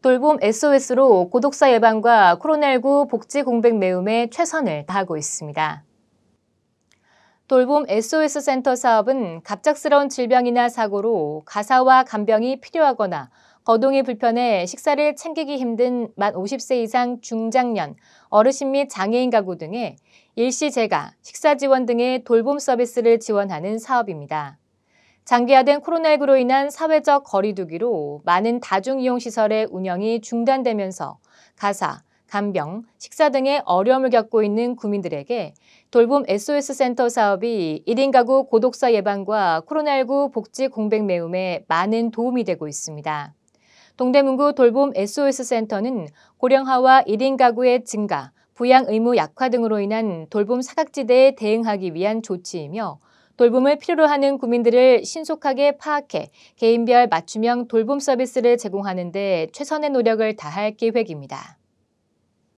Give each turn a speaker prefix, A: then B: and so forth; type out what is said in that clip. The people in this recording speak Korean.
A: 돌봄 SOS로 고독사 예방과 코로나19 복지 공백 매움에 최선을 다하고 있습니다. 돌봄 SOS 센터 사업은 갑작스러운 질병이나 사고로 가사와 간병이 필요하거나 거동이 불편해 식사를 챙기기 힘든 만 50세 이상 중장년, 어르신 및 장애인 가구 등의 일시 재가, 식사 지원 등의 돌봄 서비스를 지원하는 사업입니다. 장기화된 코로나19로 인한 사회적 거리두기로 많은 다중이용시설의 운영이 중단되면서 가사, 간병, 식사 등의 어려움을 겪고 있는 구민들에게 돌봄 SOS 센터 사업이 1인 가구 고독사 예방과 코로나19 복지 공백 매움에 많은 도움이 되고 있습니다. 동대문구 돌봄 SOS 센터는 고령화와 1인 가구의 증가, 부양 의무 약화 등으로 인한 돌봄 사각지대에 대응하기 위한 조치이며 돌봄을 필요로 하는 구민들을 신속하게 파악해 개인별 맞춤형 돌봄 서비스를 제공하는 데 최선의 노력을 다할 계획입니다.